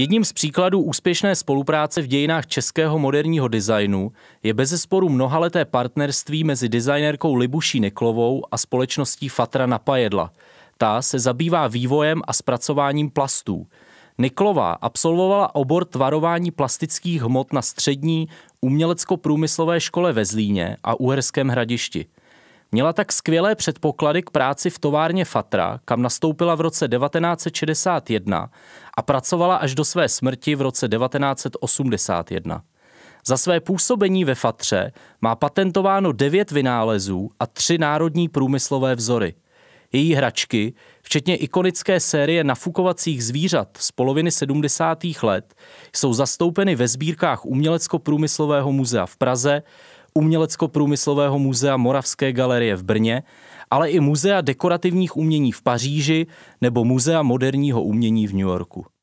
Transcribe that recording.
Jedním z příkladů úspěšné spolupráce v dějinách českého moderního designu je bezesporu mnohaleté partnerství mezi designérkou Libuší Neklovou a společností Fatra Napajedla. Ta se zabývá vývojem a zpracováním plastů. Niklová absolvovala obor tvarování plastických hmot na střední umělecko-průmyslové škole ve Zlíně a Uherském hradišti. Měla tak skvělé předpoklady k práci v továrně Fatra, kam nastoupila v roce 1961 a pracovala až do své smrti v roce 1981. Za své působení ve Fatře má patentováno devět vynálezů a tři národní průmyslové vzory. Její hračky, včetně ikonické série nafukovacích zvířat z poloviny 70. let, jsou zastoupeny ve sbírkách Umělecko-průmyslového muzea v Praze, Umělecko-průmyslového muzea Moravské galerie v Brně, ale i muzea dekorativních umění v Paříži nebo muzea moderního umění v New Yorku.